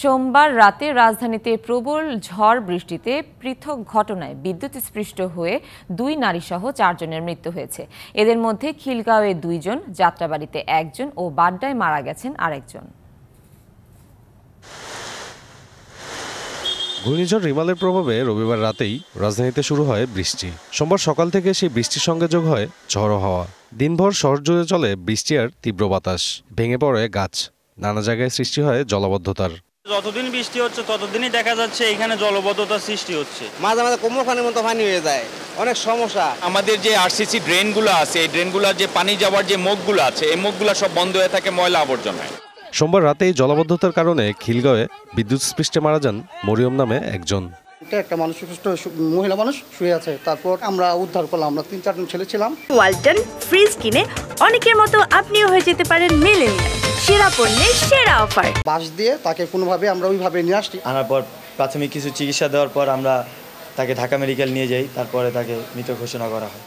সোমবার রাতে রাজধানীতে প্রবল ঝড় বৃষ্টিতে পৃথক ঘটনায় বিদ্যুৎ স্পৃষ্ট হয়ে দুই নারীসহ চারজনের মৃত্যু হয়েছে এদের মধ্যে খিলগাঁওয়ে দুইজন যাত্রাবাড়িতে একজন ও বাড্ডায় মারা গেছেন আরেকজন ঘূর্ণিঝড় রিমালের প্রভাবে রবিবার রাতেই রাজধানীতে শুরু হয় বৃষ্টি সোমবার সকাল থেকে সেই বৃষ্টির সঙ্গে যোগ হয় ঝড়ো হাওয়া দিনভর শহর জুড়ে চলে বৃষ্টি আর তীব্র বাতাস ভেঙে পড়ে গাছ নানা জায়গায় সৃষ্টি হয় জলবদ্ধতার যতদিন বৃষ্টি হচ্ছে ততদিনই দেখা যাচ্ছে এখানে জলবদ্ধতা সৃষ্টি হচ্ছে মাঝে মাঝে কোমরখানের মতো পানি হয়ে যায় অনেক সমস্যা আমাদের যে আরসিসি ড্রেনগুলো আছে এই ড্রেনগুলোর যে পানি যাওয়ার যে মুখগুলো আছে এই মুখগুলো সব বন্ধ হয়ে থাকে ময়লা আবর্জনায় সোমবার রাতে জলবদ্ধতার কারণে খিলগাঁওয়ে বিদ্যুৎ স্পৃষ্টে মারা যান মরিয়ম নামে একজন একটা মানুষ মহিলা মানুষ শুয়ে আছে তারপর আমরা উদ্ধার করলাম আমরা তিন চারজন ছেলে ছিলাম ওয়ালটন ফ্রিজ কিনে অনেকের মতো আপনিও হয়ে যেতে পারেন মেলেনিয়া সেরা পণ্যের সেরা অফার বাস দিয়ে তাকে কোনোভাবে আমরা ওইভাবে নিয়ে আসছি আনার পর প্রাথমিক কিছু চিকিৎসা দেওয়ার পর আমরা তাকে ঢাকা মেডিকেল নিয়ে যাই তারপরে তাকে মৃত ঘোষণা করা হয়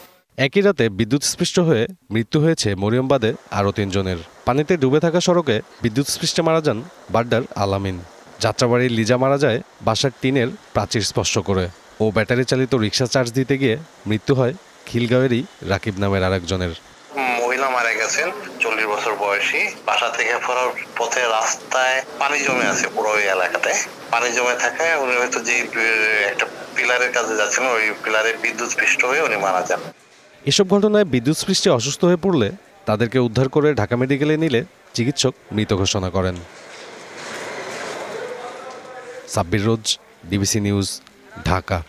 একই রাতে বিদ্যুৎস্পৃষ্ট হয়ে মৃত্যু হয়েছে মরিয়মবাদের আরও তিনজনের পানিতে ডুবে থাকা সড়কে বিদ্যুৎস্পৃষ্টে মারা যান বাড্ডার আলামিন যাত্রাবাড়ির লিজা মারা যায় বাসার টিনের প্রাচীর স্পর্শ করে ও ব্যাটারি চালিত রিক্সা চার্জ দিতে গিয়ে মৃত্যু হয় খিলগাঁওয়েরই রাকিব নামের আরেকজনের মহিলা মারা গেছেন চল্লিশ বছর বয়সী বাসা থেকে ফেরার পথে রাস্তায় পানি জমে আছে পুরো ওই এলাকাতে পানি জমে থাকায় উনি হয়তো যে একটা পিলারের কাছে যাচ্ছেন ওই পিলারে বিদ্যুৎ স্পৃষ্ট হয়ে উনি মারা যান এসব ঘটনায় বিদ্যুৎ পৃষ্ঠে অসুস্থ হয়ে পড়লে তাদেরকে উদ্ধার করে ঢাকা মেডিকেলে নিলে চিকিৎসক মৃত ঘোষণা করেন সাব্বির রোজ ডিবিসি নিউজ ঢাকা